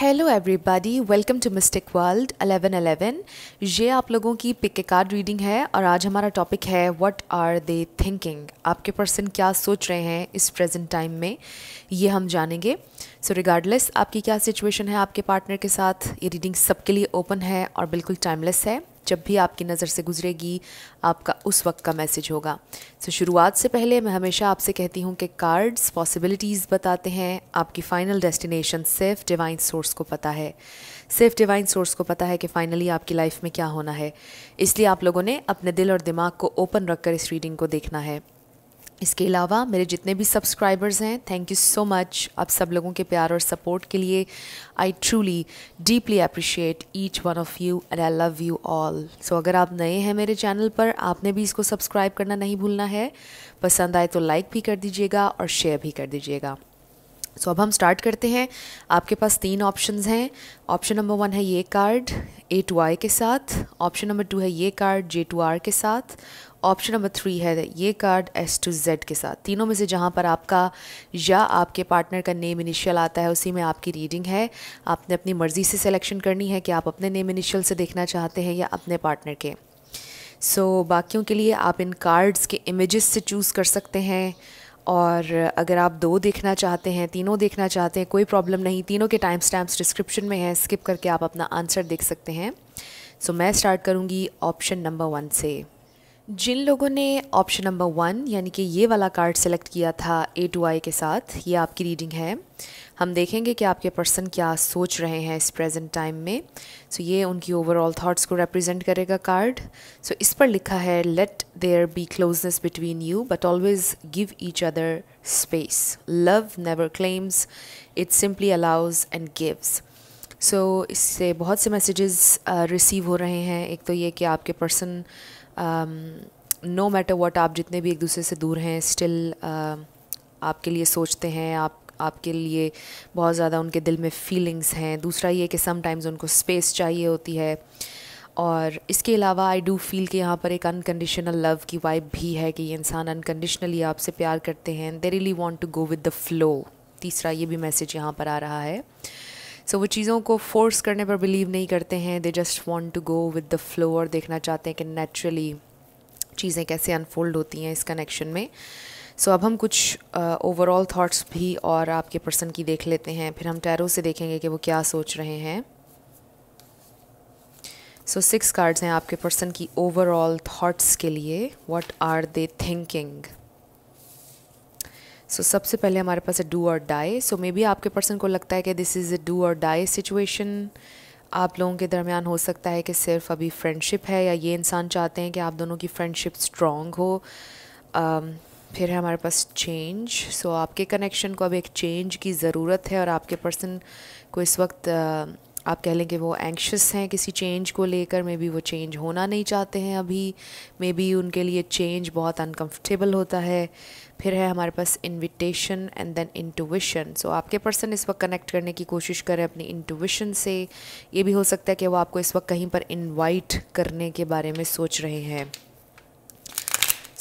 Hello everybody welcome to mystic world 1111 ये आप लोगों की पिक ए कार्ड रीडिंग है और आज हमारा टॉपिक है व्हाट आर दे थिंकिंग आपके पर्सन क्या सोच रहे हैं इस प्रेजेंट टाइम में ये हम जानेंगे सो so रिगार्डलेस आपकी क्या सिचुएशन है आपके पार्टनर के साथ ये रीडिंग सबके लिए ओपन है और बिल्कुल टाइमलेस है जब भी आपकी नज़र से गुजरेगी आपका उस वक्त का मैसेज होगा सो so, शुरुआत से पहले मैं हमेशा आपसे कहती हूँ कि कार्ड्स पॉसिबिलिटीज़ बताते हैं आपकी फ़ाइनल डेस्टिनेशन सिर्फ डिवाइन सोर्स को पता है सिर्फ डिवाइन सोर्स को पता है कि फ़ाइनली आपकी लाइफ में क्या होना है इसलिए आप लोगों ने अपने दिल और दिमाग को ओपन रखकर इस रीडिंग को देखना है इसके अलावा मेरे जितने भी सब्सक्राइबर्स हैं थैंक यू सो मच आप सब लोगों के प्यार और सपोर्ट के लिए I truly deeply appreciate each one of you and I love you all so अगर आप नए हैं मेरे चैनल पर आपने भी इसको सब्सक्राइब करना नहीं भूलना है पसंद आए तो लाइक भी कर दीजिएगा और शेयर भी कर दीजिएगा सो so, अब हम स्टार्ट करते हैं आपके पास तीन ऑप्शंस हैं ऑप्शन नंबर वन है ये कार्ड ए टू आई के साथ ऑप्शन नंबर टू है ये कार्ड जे टू आर के साथ ऑप्शन नंबर थ्री है ये कार्ड एस टू जेड के साथ तीनों में से जहाँ पर आपका या आपके पार्टनर का नेम इनिशियल आता है उसी में आपकी रीडिंग है आपने अपनी मर्ज़ी से सिलेक्शन करनी है कि आप अपने नेम इनिशियल से देखना चाहते हैं या अपने पार्टनर के सो so, बाकियों के लिए आप इन कार्ड्स के इमेजेस से चूज़ कर सकते हैं और अगर आप दो देखना चाहते हैं तीनों देखना चाहते हैं कोई प्रॉब्लम नहीं तीनों के टाइम स्टैम्प्स डिस्क्रिप्शन में हैं स्किप करके आप अपना आंसर देख सकते हैं सो so, मैं स्टार्ट करूँगी ऑप्शन नंबर वन से जिन लोगों ने ऑप्शन नंबर वन यानी कि ये वाला कार्ड सेलेक्ट किया था ए टू आई के साथ ये आपकी रीडिंग है हम देखेंगे कि आपके पर्सन क्या सोच रहे हैं इस प्रेजेंट टाइम में सो so, ये उनकी ओवरऑल थॉट्स को रिप्रेजेंट करेगा कार्ड सो so, इस पर लिखा है let there be closeness between you but always give each other space love never claims it simply allows and gives so इससे बहुत से मैसेजेस रिसीव uh, हो रहे हैं एक तो ये कि आपके पर्सन नो मैटर वॉट आप जितने भी एक दूसरे से दूर हैं स्टिल uh, um, आपके लिए सोचते हैं आप आपके लिए बहुत ज़्यादा उनके दिल में फीलिंग्स हैं दूसरा ये कि समटाइम्स उनको स्पेस चाहिए होती है और इसके अलावा आई डू फील कि यहाँ पर एक अनकंडीशनल लव की वाइब भी है कि ये इंसान अनकंडीशनली आपसे प्यार करते हैं they really want to go with the flow तीसरा ये भी मैसेज यहाँ पर आ रहा है सो so, वो चीज़ों को फोर्स करने पर बिलीव नहीं करते हैं they just want to go with the flow और देखना चाहते हैं कि नेचुरली चीज़ें कैसे अनफोल्ड होती हैं इस कनेक्शन में सो so, अब हम कुछ ओवरऑल uh, थाट्स भी और आपके पर्सन की देख लेते हैं फिर हम टैरो से देखेंगे कि वो क्या सोच रहे हैं सो सिक्स कार्ड्स हैं आपके पर्सन की ओवरऑल थाट्स के लिए what are they thinking so so, सबसे पहले हमारे पास है डू और डाई सो मे बी आपके पर्सन को लगता है कि दिस इज़ ए डू और डाई सिचुएशन आप लोगों के दरमियान हो सकता है कि सिर्फ अभी फ्रेंडशिप है या ये इंसान चाहते हैं कि आप दोनों की फ्रेंडशिप स्ट्रॉन्ग हो um, फिर है हमारे पास चेंज सो so, आपके कनेक्शन को अब एक चेंज की ज़रूरत है और आपके पर्सन को इस वक्त uh, आप कह लें कि वो एंक्शस हैं किसी चेंज को लेकर मे बी वो चेंज होना नहीं चाहते हैं अभी मे बी उनके लिए चेंज बहुत अनकम्फर्टेबल होता है फिर है हमारे पास invitation and then intuition so आपके पर्सन इस वक्त कनेक्ट करने की कोशिश करें अपनी इंटूविशन से ये भी हो सकता है कि वो आपको इस वक्त कहीं पर इनवाइट करने के बारे में सोच रहे हैं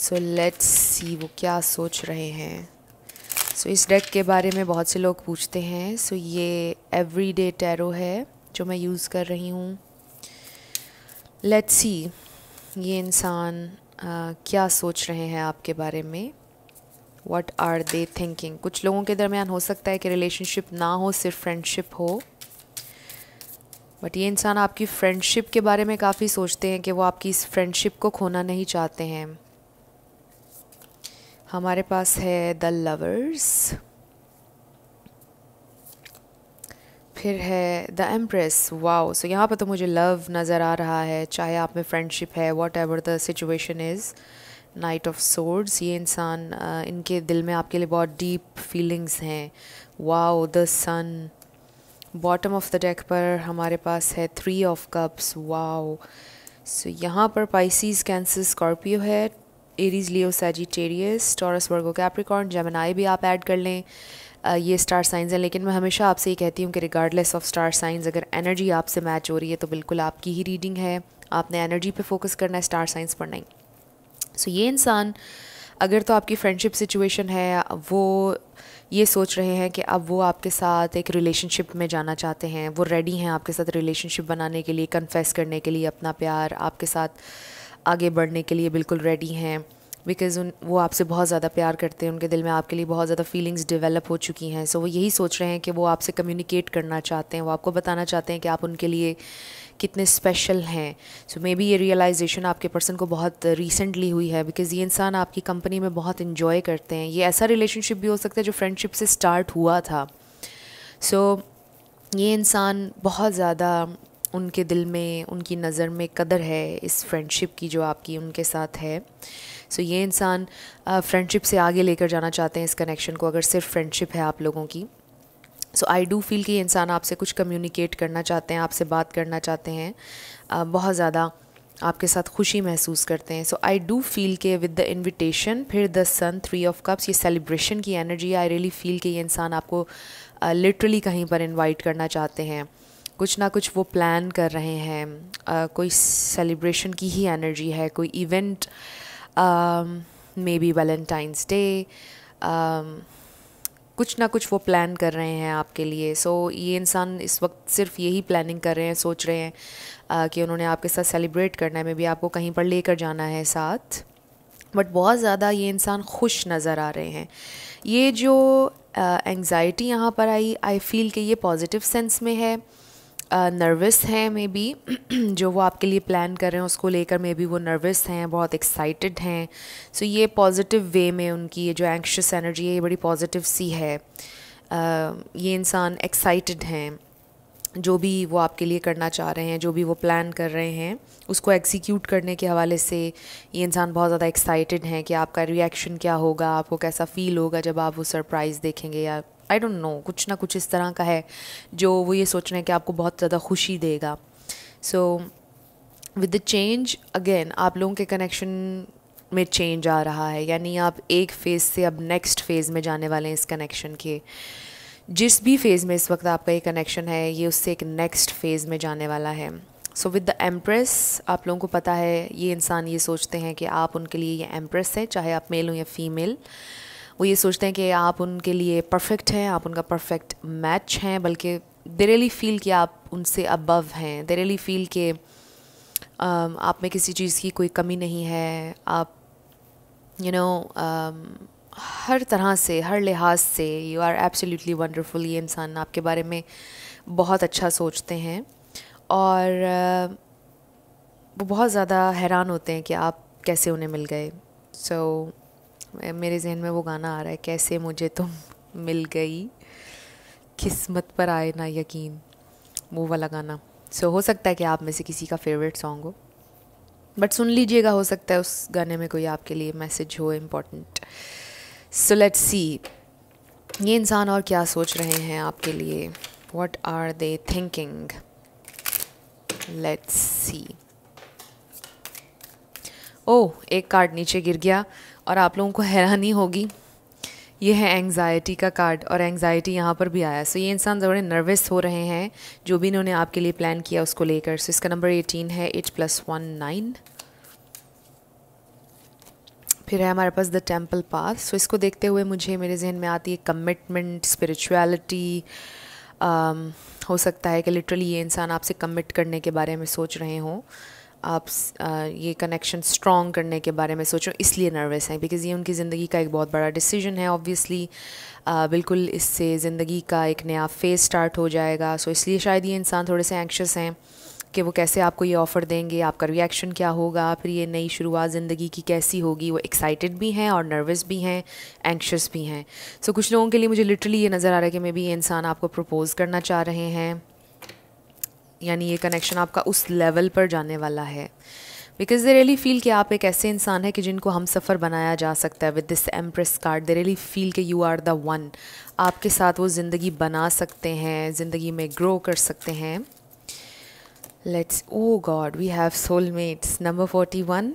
सो लेट्स सी वो क्या सोच रहे हैं सो so, इस डेक के बारे में बहुत से लोग पूछते हैं सो so, ये एवरीडे टैरो है जो मैं यूज़ कर रही हूँ लेट्स सी ये इंसान क्या सोच रहे हैं आपके बारे में वट आर दे थिंकिंग कुछ लोगों के दरमियान हो सकता है कि रिलेशनशिप ना हो सिर्फ फ्रेंडशिप हो बट ये इंसान आपकी फ्रेंडशिप के बारे में काफ़ी सोचते हैं कि वो आपकी इस फ्रेंडशिप को खोना नहीं चाहते हैं हमारे पास है द लवर्स फिर है द एम्प्रेस वाओ सो यहाँ पर तो मुझे लव नज़र आ रहा है चाहे आप में फ्रेंडशिप है whatever the situation is knight of swords ये इंसान इनके दिल में आपके लिए बहुत डीप फीलिंग्स हैं wow the sun bottom of the deck पर हमारे पास है three of cups wow so यहाँ पर पाइसीज कैंसर स्कॉर्पियो है Aries Leo Sagittarius Taurus Virgo Capricorn Gemini भी आप ऐड कर लें ये स्टार साइंस हैं लेकिन मैं हमेशा आपसे ये कहती हूँ कि रिगार्डलेस ऑफ स्टार साइंस अगर एनर्जी आपसे मैच हो रही है तो बिल्कुल आपकी ही रीडिंग है आपने एनर्जी पे फोकस करना है स्टार साइंस पर नहीं सो so, ये इंसान अगर तो आपकी फ्रेंडशिप सिचुएशन है वो ये सोच रहे हैं कि अब वो आपके साथ एक रिलेशनशिप में जाना चाहते हैं वो रेडी हैं आपके साथ रिलेशनशिप बनाने के लिए कन्फेस करने के लिए अपना प्यार आपके साथ आगे बढ़ने के लिए बिल्कुल रेडी हैं बिकॉज़ उन वो आपसे बहुत ज़्यादा प्यार करते हैं उनके दिल में आपके लिए बहुत ज़्यादा फीलिंग्स डेवलप हो चुकी हैं सो so, वो यही सोच रहे हैं कि वो आपसे कम्युनिकेट करना चाहते हैं वो आपको बताना चाहते हैं कि आप उनके लिए कितने स्पेशल हैं सो मे बी ये रियलाइजेशन आपके पर्सन को बहुत रिसेंटली हुई है बिकॉज़ ये इंसान आपकी कंपनी में बहुत इन्जॉय करते हैं ये ऐसा रिलेशनशिप भी हो सकता है जो फ्रेंडशिप से स्टार्ट हुआ था सो so, ये इंसान बहुत ज़्यादा उनके दिल में उनकी नज़र में कदर है इस फ्रेंडशिप की जो आपकी उनके साथ है सो ये इंसान फ्रेंडशिप से आगे लेकर जाना चाहते हैं इस कनेक्शन को अगर सिर्फ फ्रेंडशिप है आप लोगों की सो आई डू फील कि ये इंसान आपसे कुछ कम्युनिकेट करना चाहते हैं आपसे बात करना चाहते हैं uh, बहुत ज़्यादा आपके साथ खुशी महसूस करते हैं सो आई डू फील के विद द इनविटेशन फिर the sun three of cups ये सेलिब्रेशन की एनर्जी आई रियली फील कि ये इंसान आपको लिटरली uh, कहीं पर इनवाइट करना चाहते हैं कुछ ना कुछ वो प्लान कर रहे हैं uh, कोई सेलिब्रेशन की ही एनर्जी है कोई event uh, um, maybe valentine's day um, कुछ ना कुछ वो प्लान कर रहे हैं आपके लिए सो so, ये इंसान इस वक्त सिर्फ यही प्लानिंग कर रहे हैं सोच रहे हैं आ, uh, कि उन्होंने आपके साथ सेलिब्रेट करना है मे भी आपको कहीं पर लेकर जाना है साथ बट बहुत ज़्यादा ये इंसान खुश नज़र आ रहे हैं ये जो एंग्ज़ाइटी uh, यहाँ पर आई आई फील कि ये पॉजिटिव सेंस में है नर्वस हैं मे बी जो वो आपके लिए प्लान कर रहे हैं उसको लेकर मे बी वो नर्वस हैं बहुत एक्साइटेड हैं सो so ये पॉजिटिव वे में उनकी ये जो एंक्शस एनर्जी है ये बड़ी पॉजिटिव सी है uh, ये इंसान एक्साइटेड हैं जो भी वो आपके लिए करना चाह रहे हैं जो भी वो प्लान कर रहे हैं उसको एग्जीक्यूट करने के हवाले से ये इंसान बहुत ज़्यादा एक्साइटेड हैं कि आपका रिएक्शन क्या होगा आपको कैसा फ़ील होगा जब आप वो सरप्राइज़ देखेंगे या आई डोंट नो कुछ ना कुछ इस तरह का है जो वो ये सोच रहे हैं कि आपको बहुत ज़्यादा खुशी देगा so with the change again आप लोगों के कनेक्शन में चेंज आ रहा है यानी आप एक फेज़ से अब नेक्स्ट फेज़ में जाने वाले हैं इस कनेक्शन के जिस भी फेज़ में इस वक्त आपका ये कनेक्शन है ये उससे एक नेक्स्ट फेज़ में जाने वाला है सो विद द एम्प्रेस आप लोगों को पता है ये इंसान ये सोचते हैं कि आप उनके लिए ये एम्प्रेस हैं चाहे आप मेल हो या फीमेल वो ये सोचते हैं कि आप उनके लिए परफेक्ट हैं आप उनका परफेक्ट मैच हैं बल्कि दे रियली फील कि आप उनसे अबव हैं दे रियली फील कि um, आप में किसी चीज़ की कोई कमी नहीं है आप you you know know, um, हर तरह से हर लिहाज से यू आर एब्सोल्युटली वंडरफुल ये इंसान आपके बारे में बहुत अच्छा सोचते हैं और uh, वो बहुत ज़्यादा हैरान होते हैं कि आप कैसे उन्हें मिल गए सो so, मेरे जहन में वो गाना आ रहा है कैसे मुझे तुम मिल गई किस्मत पर आए ना यकीन वो वाला गाना सो so, हो सकता है कि आप में से किसी का फेवरेट सॉन्ग हो बट सुन लीजिएगा हो सकता है उस गाने में कोई आपके लिए मैसेज हो इम्पोर्टेंट सो लेट सी ये इंसान और क्या सोच रहे हैं आपके लिए what are they thinking let's see oh एक कार्ड नीचे गिर गया और आप लोगों को हैरानी होगी ये है एंग्ज़ाइटी का कार्ड और एंगजाइटी यहाँ पर भी आया सो so, ये इंसान थोड़े नर्वस हो रहे हैं जो भी इन्होंने आपके लिए प्लान किया उसको लेकर सो so, इसका नंबर एटीन है एट प्लस वन नाइन फिर है हमारे पास द टेम्पल पाथ सो इसको देखते हुए मुझे मेरे जहन में आती है कमिटमेंट स्पिरिचुअलिटी um, हो सकता है कि लिटरली ये इंसान आपसे कमिट करने के बारे में सोच रहे हों आप ये कनेक्शन स्ट्रॉन्ग करने के बारे में सोचो इसलिए नर्वस हैं बिकॉज़ ये उनकी ज़िंदगी का एक बहुत बड़ा डिसीजन है ऑब्वियसली बिल्कुल इससे ज़िंदगी का एक नया फेज़ स्टार्ट हो जाएगा सो इसलिए शायद ये इंसान थोड़े से एंक्शस हैं कि वो कैसे आपको ये ऑफ़र देंगे आपका रिएक्शन क्या होगा फिर ये नई शुरुआत ज़िंदगी की कैसी होगी वो एक्साइटेड भी हैं और नर्वस भी हैं एंक्शस भी हैं सो so, कुछ लोगों के लिए मुझे लिटरली ये नज़र आ रहा है कि मे बी ये इंसान आपको प्रपोज़ करना चाह रहे हैं यानी ये कनेक्शन आपका उस लेवल पर जाने वाला है बिकॉज दे रियली फील कि आप एक ऐसे इंसान हैं कि जिनको हम सफ़र बनाया जा सकता है with this empress card they really feel कि यू आर द वन आपके साथ वो ज़िंदगी बना सकते हैं ज़िंदगी में ग्रो कर सकते हैं let's oh god we have soulmates number forty one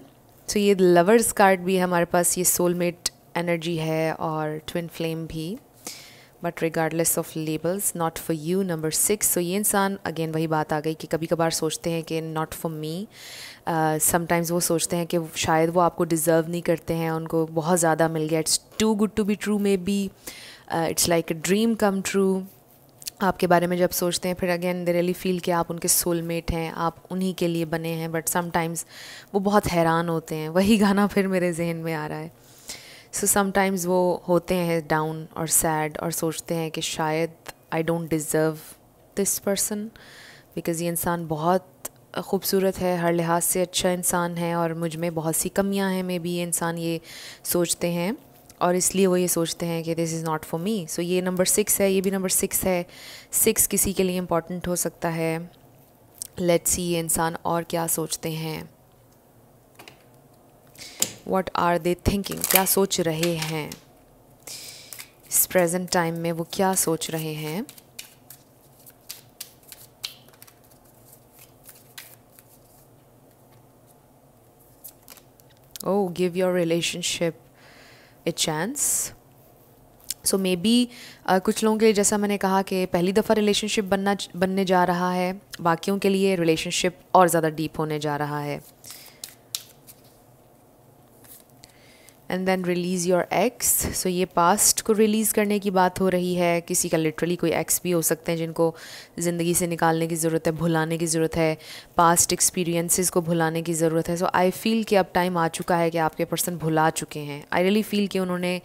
so ये लवर्स कार्ड भी हमारे पास ये सोलमेट एनर्जी है और ट्विन फ्लेम भी but regardless of labels not for you number six so ये इंसान अगेन वही बात आ गई कि कभी कभार सोचते हैं कि नॉट फॉर मी समटाइम्स वो सोचते हैं कि शायद वो आपको डिज़र्व नहीं करते हैं उनको बहुत ज़्यादा मिल गया it's too good to be true maybe it's like a dream come true आपके बारे में जब सोचते हैं फिर अगेन दे रियली फील कि आप उनके सोलमेट हैं आप उन्हीं के लिए बने हैं बट समटाइम्स वो बहुत हैरान होते हैं वही गाना फिर मेरे जहन में आ रहा है सो समटाइम्स वो होते हैं डाउन और सैड और सोचते हैं कि शायद I don't deserve this person because ये इंसान बहुत खूबसूरत है हर लिहाज से अच्छा इंसान है और मुझ में बहुत सी कमियां हैं मे बी ये इंसान ये सोचते हैं और इसलिए वो ये सोचते हैं कि this is not for me so ये नंबर सिक्स है ये भी नंबर सिक्स है सिक्स किसी के लिए इम्पॉर्टेंट हो सकता है लेट्स सी ये इंसान और क्या सोचते हैं वॉट आर दे थिंकिंग क्या सोच रहे हैं इस प्रेजेंट टाइम में वो क्या सोच रहे हैं oh give your relationship a chance so maybe कुछ लोगों के लिए जैसा मैंने कहा कि पहली दफ़ा रिलेशनशिप बनना बनने जा रहा है बाकियों के लिए रिलेशनशिप और ज़्यादा डीप होने जा रहा है and then release your ex so ये पास्ट को रिलीज़ करने की बात हो रही है किसी का लिटरली कोई एक्स भी हो सकते हैं जिनको ज़िंदगी से निकालने की ज़रूरत है भुलाने की ज़रूरत है पास्ट एक्सपीरियंसिस को भुलाने की ज़रूरत है सो आई फील कि अब टाइम आ चुका है कि आपके पर्सन भुला चुके हैं आई रियली फील कि उन्होंने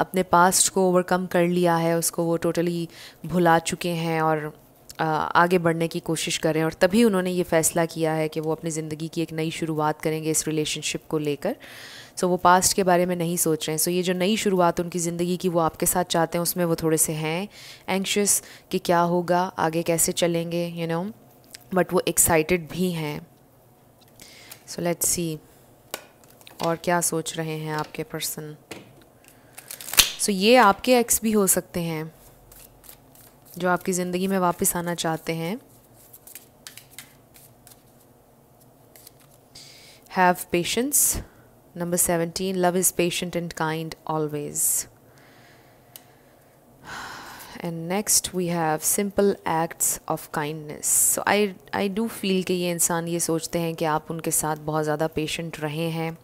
अपने पास्ट को ओवरकम कर लिया है उसको वो टोटली भुला चुके हैं और आगे बढ़ने की कोशिश करें और तभी उन्होंने ये फ़ैसला किया है कि वो अपनी ज़िंदगी की एक नई शुरुआत करेंगे इस रिलेशनशिप को लेकर सो वो पास्ट के बारे में नहीं सोच रहे हैं सो ये जो नई शुरुआत उनकी ज़िंदगी की वो आपके साथ चाहते हैं उसमें वो थोड़े से हैं एंक्शस कि क्या होगा आगे कैसे चलेंगे यू नो बट वो एक्साइटेड भी हैं सो लेट्स सी और क्या सोच रहे हैं आपके पर्सन सो so, ये आपके एक्स भी हो सकते हैं जो आपकी ज़िंदगी में वापस आना चाहते हैं have patience Number 17, love is patient and kind always. And next we have simple acts of kindness so I I do feel कि ये इंसान ये सोचते हैं कि आप उनके साथ बहुत ज़्यादा पेशेंट रहे हैं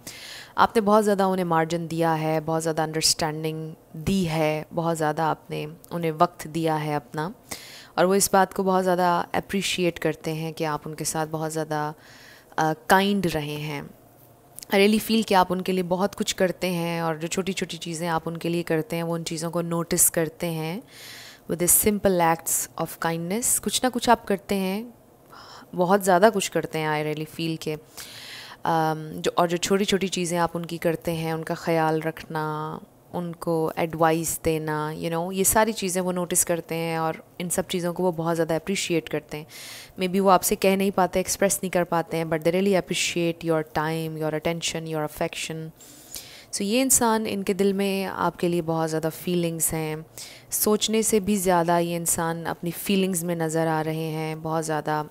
आपने बहुत ज़्यादा उन्हें मार्जिन दिया है बहुत ज़्यादा अंडरस्टैंडिंग दी है बहुत ज़्यादा आपने उन्हें वक्त दिया है अपना और वो इस बात को बहुत ज़्यादा अप्रिशिएट करते हैं कि आप उनके साथ बहुत ज़्यादा काइंड uh, रहे हैं रियली फील कि आप उनके लिए बहुत कुछ करते हैं और जो छोटी छोटी चीज़ें आप उनके लिए करते हैं वो उन चीज़ों को नोटिस करते हैं with simple acts of kindness कुछ ना कुछ आप करते हैं बहुत ज़्यादा कुछ करते हैं आई रियली फील के जो और जो छोटी छोटी चीज़ें आप उनकी करते हैं उनका ख्याल रखना उनको एडवाइस देना यू you नो know, ये सारी चीज़ें वो नोटिस करते हैं और इन सब चीज़ों को वो बहुत ज़्यादा अप्रिशिएट करते हैं मे बी वो आपसे कह नहीं पाते एक्सप्रेस नहीं कर पाते हैं but they really appreciate your time your attention your affection so ये इंसान इनके दिल में आपके लिए बहुत ज़्यादा फीलिंग्स हैं सोचने से भी ज़्यादा ये इंसान अपनी फीलिंग्स में नज़र आ रहे हैं बहुत ज़्यादा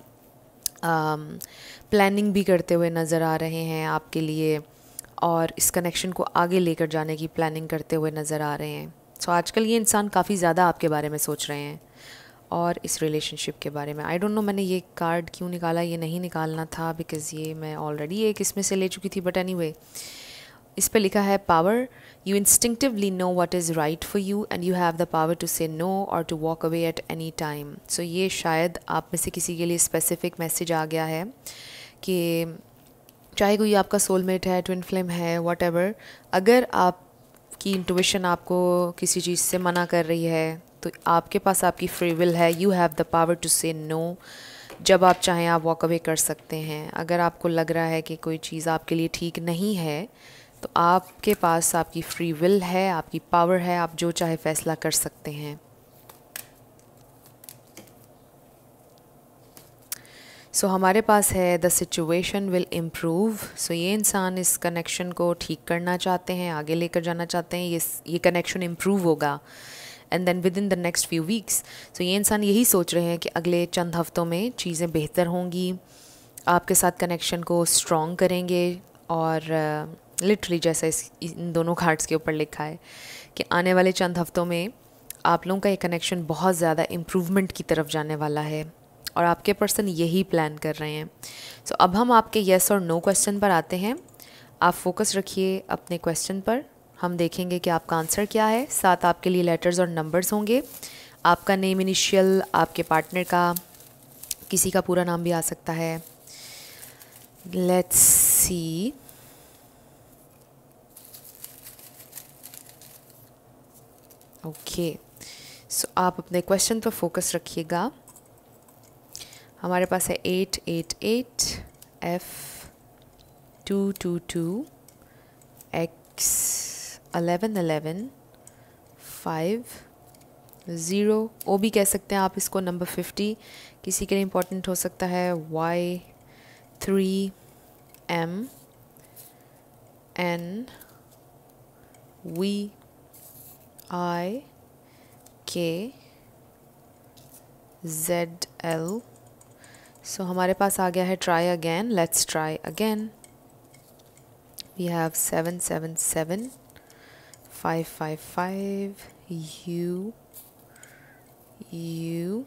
प्लानिंग um, भी करते हुए नज़र आ रहे हैं आपके लिए और इस कनेक्शन को आगे लेकर जाने की प्लानिंग करते हुए नज़र आ रहे हैं सो so, आजकल ये इंसान काफ़ी ज़्यादा आपके बारे में सोच रहे हैं और इस रिलेशनशिप के बारे में आई डोंट नो मैंने ये कार्ड क्यों निकाला ये नहीं निकालना था बिकॉज़ ये मैं ऑलरेडी एक इसमें से ले चुकी थी बट एनी anyway, इस पर लिखा है power you instinctively know what is right for you and you have the power to say no और to walk away at any time so ये शायद आप में से किसी के लिए स्पेसिफिक मैसेज आ गया है कि चाहे कोई आपका सोलमेट है ट्विन फ्लेम है वट अगर आपकी इंटोविशन आपको किसी चीज़ से मना कर रही है तो आपके पास आपकी फ्री विल है you have the power to say no जब आप चाहें आप वॉक अवे कर सकते हैं अगर आपको लग रहा है कि कोई चीज़ आपके लिए ठीक नहीं है तो आपके पास आपकी फ्री विल है आपकी पावर है आप जो चाहे फैसला कर सकते हैं सो so, हमारे पास है the situation will improve so ये इंसान इस कनेक्शन को ठीक करना चाहते हैं आगे लेकर जाना चाहते हैं ये ये कनेक्शन इम्प्रूव होगा and then within the next few weeks so ये इंसान यही सोच रहे हैं कि अगले चंद हफ्तों में चीज़ें बेहतर होंगी आपके साथ कनेक्शन को स्ट्रॉन्ग करेंगे और लिटरली uh, जैसा इस इन दोनों कार्ड्स के ऊपर लिखा है कि आने वाले चंद हफ्तों में आप लोगों का ये कनेक्शन बहुत ज़्यादा इम्प्रूवमेंट की तरफ जाने वाला है और आपके पर्सन यही प्लान कर रहे हैं सो so, अब हम आपके येस और नो क्वेश्चन पर आते हैं आप फोकस रखिए अपने क्वेश्चन पर हम देखेंगे कि आपका आंसर क्या है साथ आपके लिए लेटर्स और नंबर्स होंगे आपका नेम इनिशियल आपके पार्टनर का किसी का पूरा नाम भी आ सकता है लेट्स सी ओके सो आप अपने क्वेश्चन पर फोकस रखिएगा हमारे पास है eight eight eight F two two two X eleven eleven five zero O भी कह सकते हैं आप इसको नंबर फिफ्टी किसी के लिए इम्पोर्टेंट हो सकता है Y three M N V I K Z L So, हमारे पास आ गया है try again. Let's try again. We have seven, seven, seven, U U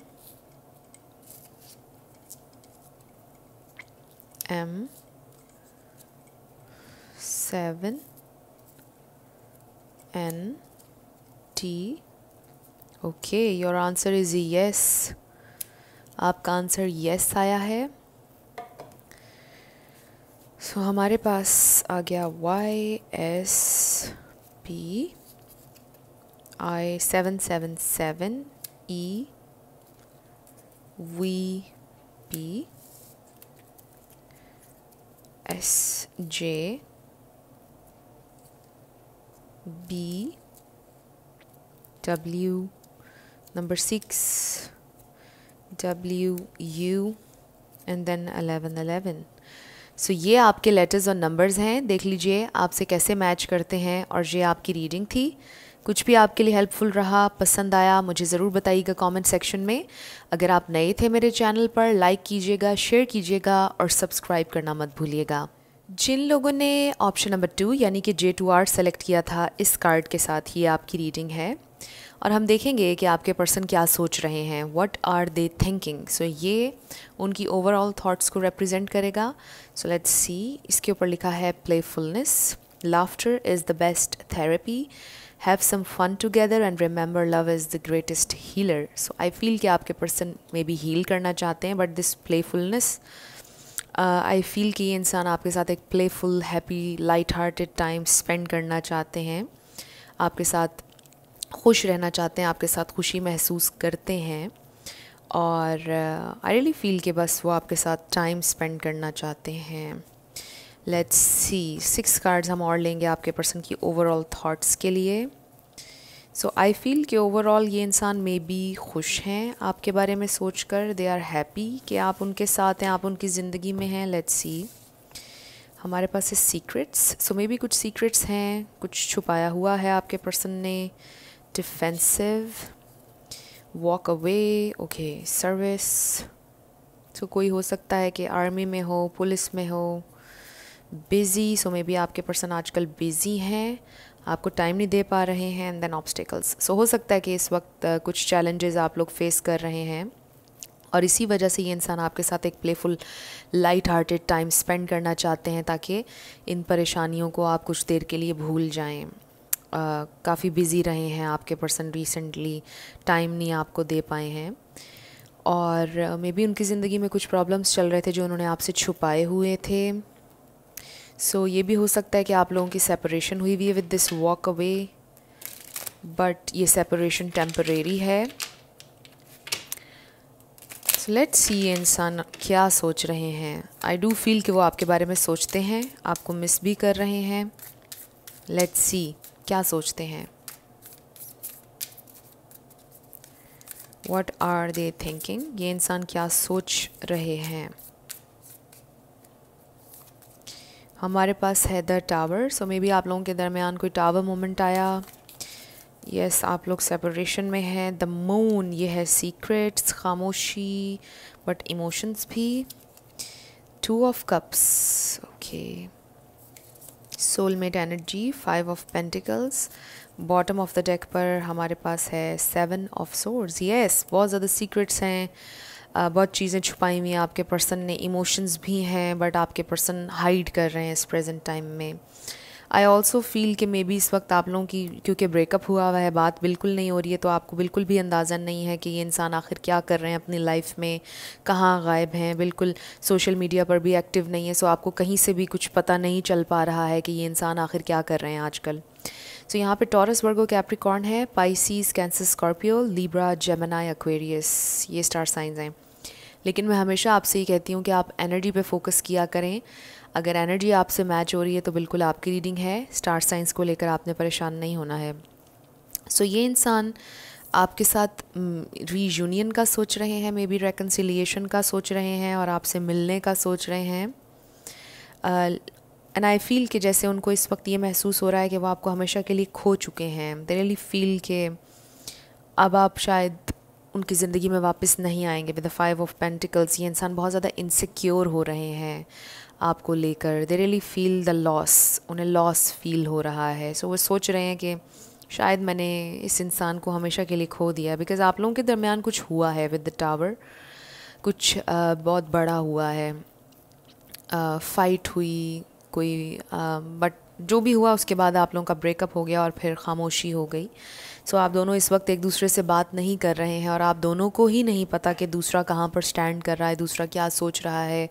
M 7 N T Okay, your answer is yes. आपका answer yes आया है so so, हमारे पास आ गया Y S P I seven seven seven E V P S J B W number six W U and then eleven eleven so ये आपके letters और नंबर्स हैं देख लीजिए आपसे कैसे मैच करते हैं और ये आपकी रीडिंग थी कुछ भी आपके लिए हेल्पफुल रहा पसंद आया मुझे ज़रूर बताइएगा कमेंट सेक्शन में अगर आप नए थे मेरे चैनल पर लाइक कीजिएगा शेयर कीजिएगा और सब्सक्राइब करना मत भूलिएगा जिन लोगों ने ऑप्शन नंबर टू यानी कि जे टू आर सेलेक्ट किया था इस कार्ड के साथ ये आपकी रीडिंग है और हम देखेंगे कि आपके पर्सन क्या सोच रहे हैं what are they thinking so ये उनकी ओवरऑल थाट्स को रिप्रेजेंट करेगा सो लेट्स सी इसके ऊपर लिखा है playfulness laughter is the best therapy have some fun together and remember love is the greatest healer so I feel कि आपके पर्सन मे बी हील करना चाहते हैं but this playfulness I feel कि ये इंसान आपके साथ एक playful happy light hearted time spend करना चाहते हैं आपके साथ खुश रहना चाहते हैं आपके साथ खुशी महसूस करते हैं और आई रियली फील कि बस वो आपके साथ टाइम स्पेंड करना चाहते हैं लेट्स सी सिक्स कार्ड्स हम और लेंगे आपके पर्सन की ओवरऑल थाट्स के लिए सो आई फील कि ओवरऑल ये इंसान मे बी खुश हैं आपके बारे में सोच कर दे आर हैप्पी कि आप उनके साथ हैं आप उनकी ज़िंदगी में हैं लेट्स सी हमारे पास है सीक्रेट्स सो मे बी कुछ सीक्रेट्स हैं कुछ छुपाया हुआ है आपके पर्सन ने defensive walk away okay service तो कोई हो सकता है कि आर्मी में हो पुलिस में हो बिज़ी सो मे बी आपके पर्सन आजकल बिज़ी हैं आपको टाइम नहीं दे पा रहे हैं एंड देन ऑब्स्टिकल्स सो हो सकता है कि इस वक्त uh, कुछ चैलेंजेस आप लोग फेस कर रहे हैं और इसी वजह से ये इंसान आपके साथ एक playful light hearted time spend करना चाहते हैं ताकि इन परेशानियों को आप कुछ देर के लिए भूल जाएं काफ़ी बिज़ी रहे हैं आपके पर्सन रिसेंटली टाइम नहीं आपको दे पाए हैं और मे बी उनकी ज़िंदगी में कुछ प्रॉब्लम्स चल रहे थे जो उन्होंने आपसे छुपाए हुए थे सो so, ये भी हो सकता है कि आप लोगों की सेपरेशन हुई हुई है with this walk away but ये सेपरेशन टेम्परेरी है सो लेट्स सी इंसान क्या सोच रहे हैं आई डू फील कि वो आपके बारे में सोचते हैं आपको मिस भी कर रहे हैं लेट्स सी क्या सोचते हैं वट आर दे थिंकिंग ये इंसान क्या सोच रहे हैं हमारे पास है the tower so maybe आप लोगों के दरमियान कोई टावर मोमेंट आया यस yes, आप लोग सेपरेशन में हैं द मून ये है सीक्रेट्स खामोशी बट इमोशंस भी two of cups okay soulmate energy five of pentacles bottom of the deck पर हमारे पास है सेवन ऑफ सोर्स यस बहुत ज़्यादा सीक्रेट्स हैं बहुत चीज़ें छुपाई हुई हैं आपके पर्सन ने इमोशंस भी हैं बट आपके पर्सन हाइड कर रहे हैं इस प्रेजेंट टाइम में आई ऑल्सो फील कि मे बी इस वक्त आप लोगों की क्योंकि ब्रेकअप हुआ हुआ है बात बिल्कुल नहीं हो रही है तो आपको बिल्कुल भी अंदाज़ा नहीं है कि ये इंसान आखिर क्या कर रहे हैं अपनी लाइफ में कहाँ गायब हैं बिल्कुल सोशल मीडिया पर भी एक्टिव नहीं है सो आपको कहीं से भी कुछ पता नहीं चल पा रहा है कि ये इंसान आखिर क्या कर रहे हैं आजकल सो so, यहाँ पे टॉरस वर्गो कैप्रिकॉर्न है Pisces Cancer Scorpio Libra Gemini Aquarius ये स्टार साइंस हैं लेकिन मैं हमेशा आपसे ही कहती हूँ कि आप एनर्जी पे फोकस किया करें अगर एनर्जी आपसे मैच हो रही है तो बिल्कुल आपकी रीडिंग है स्टार साइंस को लेकर आपने परेशान नहीं होना है सो so, ये इंसान आपके साथ रीयूनियन का सोच रहे हैं मे बी रेकन्सिलियेशन का सोच रहे हैं और आपसे मिलने का सोच रहे हैं एंड आई फील कि जैसे उनको इस वक्त ये महसूस हो रहा है कि वो आपको हमेशा के लिए खो चुके हैं दे रियली फील के अब आप शायद उनकी ज़िंदगी में वापस नहीं आएंगे with the five of pentacles ये इंसान बहुत ज़्यादा इनसिक्योर हो रहे हैं आपको लेकर they really feel the loss उन्हें लॉस फील हो रहा है सो so, वो सोच रहे हैं कि शायद मैंने इस इंसान को हमेशा के लिए खो दिया बिकॉज़ आप लोगों के दरमियान कुछ हुआ है विद द टावर कुछ uh, बहुत बड़ा हुआ है फाइट फाइट हुई कोई बट बट जो भी हुआ उसके बाद आप लोगों का ब्रेकअप हो गया और फिर खामोशी हो गई सो so, आप दोनों इस वक्त एक दूसरे से बात नहीं कर रहे हैं और आप दोनों को ही नहीं पता कि दूसरा कहाँ पर स्टैंड कर रहा है दूसरा क्या सोच रहा है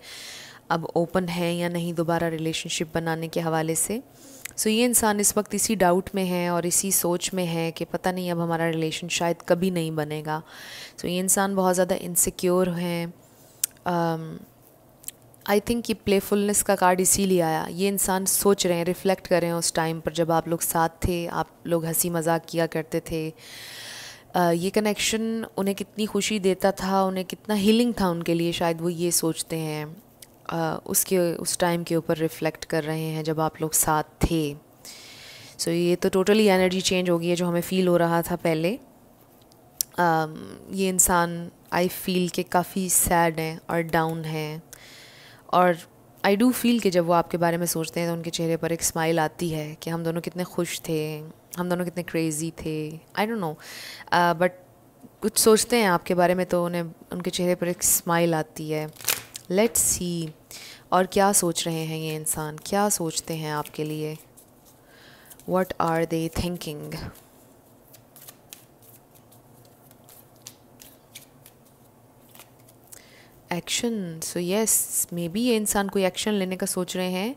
अब ओपन है या नहीं दोबारा रिलेशनशिप बनाने के हवाले से सो so, ये इंसान इस वक्त इसी डाउट में है और इसी सोच में है कि पता नहीं अब हमारा रिलेशन शायद कभी नहीं बनेगा सो so, ये इंसान बहुत ज़्यादा इनसिक्योर हैं आई थिंक ये प्लेफुलनेस का कार्ड इसीलिए आया ये इंसान सोच रहे हैं रिफ़्लेक्ट कर रहे हैं उस टाइम पर जब आप लोग साथ थे आप लोग हंसी मजाक किया करते थे आ, ये कनेक्शन उन्हें कितनी खुशी देता था उन्हें कितना हीलिंग था उनके लिए शायद वो ये सोचते हैं उसके उस टाइम के ऊपर रिफ़्लेक्ट कर रहे हैं जब आप लोग साथ थे सो so, ये तो टोटली एनर्जी चेंज हो गई है जो हमें फ़ील हो रहा था पहले आ, ये इंसान आई फील के काफ़ी सैड हैं और डाउन हैं और आई डू फील कि जब वो आपके बारे में सोचते हैं तो उनके चेहरे पर एक स्माइल आती है कि हम दोनों कितने खुश थे हम दोनों कितने क्रेज़ी थे आई डोंट नो बट कुछ सोचते हैं आपके बारे में तो उन्हें उनके चेहरे पर एक स्माइल आती है लेट्स सी और क्या सोच रहे हैं ये इंसान क्या सोचते हैं आपके लिए what are they thinking action so yes maybe ये इंसान कोई एक्शन लेने का सोच रहे हैं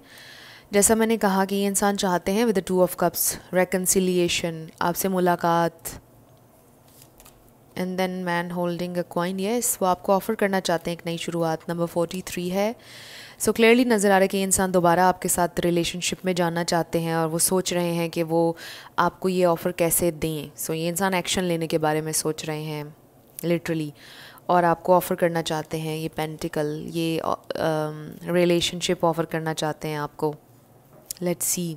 जैसा मैंने कहा कि ये इंसान चाहते हैं with the two of cups reconciliation आपसे मुलाकात and then man holding a coin इस वो आपको ऑफ़र करना चाहते हैं एक नई शुरुआत नंबर फोर्टी थ्री है सो so, क्लियरली नज़र आ रहा है कि इंसान दोबारा आपके साथ रिलेशनशिप में जाना चाहते हैं और वो सोच रहे हैं कि वो आपको ये ऑफ़र कैसे दें सो so, ये इंसान एक्शन लेने के बारे में सोच रहे हैं लिटरली और आपको ऑफ़र करना चाहते हैं ये पेंटिकल ये रिलेशनशिप uh, ऑफ़र करना चाहते हैं आपको लेट सी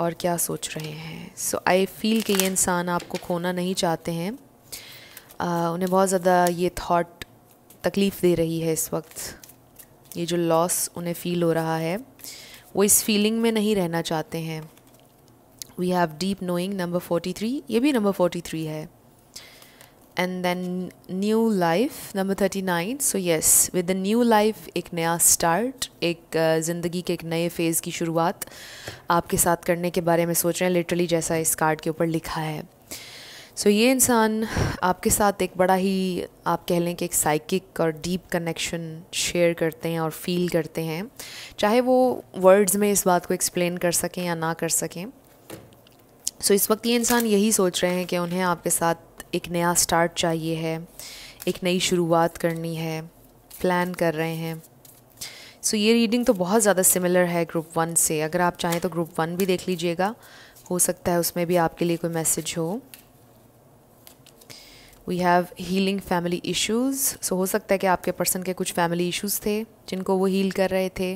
और क्या सोच रहे हैं सो आई फील कि ये इंसान आपको खोना नहीं चाहते हैं उन्हें बहुत ज़्यादा ये थाट तकलीफ़ दे रही है इस वक्त ये जो लॉस उन्हें फ़ील हो रहा है वो इस फीलिंग में नहीं रहना चाहते हैं we have deep knowing number forty three ये भी नंबर फोर्टी थ्री है and then new life number thirty nine so yes with the new life एक नया स्टार्ट एक ज़िंदगी के एक नए फेज़ की शुरुआत आपके साथ करने के बारे में सोच रहे हैं लिटरली जैसा इस कार्ड के ऊपर लिखा है सो so, ये इंसान आपके साथ एक बड़ा ही आप कह लें कि एक साइकिक और डीप कनेक्शन शेयर करते हैं और फील करते हैं चाहे वो वर्ड्स में इस बात को एक्सप्लेन कर सकें या ना कर सकें सो so, इस वक्त ये इंसान यही सोच रहे हैं कि उन्हें आपके साथ एक नया स्टार्ट चाहिए है एक नई शुरुआत करनी है प्लान कर रहे हैं सो so, ये रीडिंग तो बहुत ज़्यादा सिमिलर है ग्रुप वन से अगर आप चाहें तो ग्रुप वन भी देख लीजिएगा हो सकता है उसमें भी आपके लिए कोई मैसेज हो we have healing family issues so हो सकता है कि आपके पर्सन के कुछ फैमिली इश्यूज़ थे जिनको वो हील कर रहे थे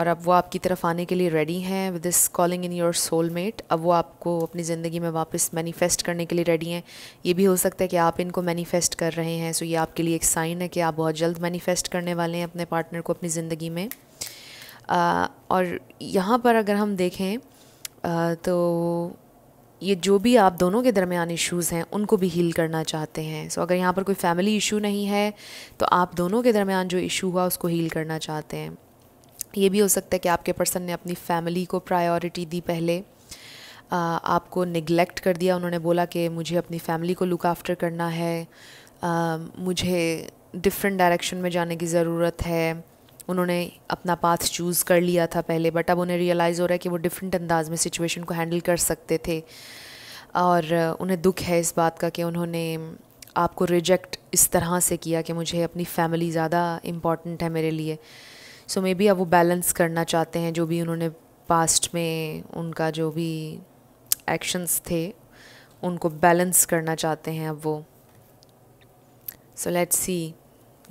और अब वो आपकी तरफ आने के लिए रेडी हैं with this calling in your soulmate अब वो आपको अपनी ज़िंदगी में वापस मैनिफेस्ट करने के लिए रेडी हैं ये भी हो सकता है कि आप इनको मैनिफेस्ट कर रहे हैं सो ये आपके लिए एक साइन है कि आप बहुत जल्द मैनिफेस्ट करने वाले हैं अपने पार्टनर को अपनी ज़िंदगी में आ, uh, और यहाँ पर अगर हम देखें आ, uh, तो ये जो भी आप दोनों के दरमियान इश्यूज़ हैं उनको भी हील करना चाहते हैं सो so, अगर यहाँ पर कोई फैमिली इशू नहीं है तो आप दोनों के दरमियान जो इशू हुआ उसको हील करना चाहते हैं ये भी हो सकता है कि आपके पर्सन ने अपनी फैमिली को प्रायोरिटी दी पहले आ, आपको निगलेक्ट कर दिया उन्होंने बोला कि मुझे अपनी फैमिली को लुक आफ्टर करना है आ, मुझे डिफरेंट डायरेक्शन में जाने की ज़रूरत है उन्होंने अपना पाथ चूज़ कर लिया था पहले बट अब उन्हें रियलाइज़ हो रहा है कि वो डिफरेंट अंदाज में सिचुएशन को हैंडल कर सकते थे और uh, उन्हें दुख है इस बात का कि उन्होंने um, आपको रिजेक्ट इस तरह से किया कि मुझे अपनी फैमिली ज़्यादा इम्पॉर्टेंट है मेरे लिए सो मे बी अब वो बैलेंस करना चाहते हैं जो भी उन्होंने पास्ट में उनका जो भी एक्शंस थे उनको बैलेंस करना चाहते हैं अब वो सो लेट्स सी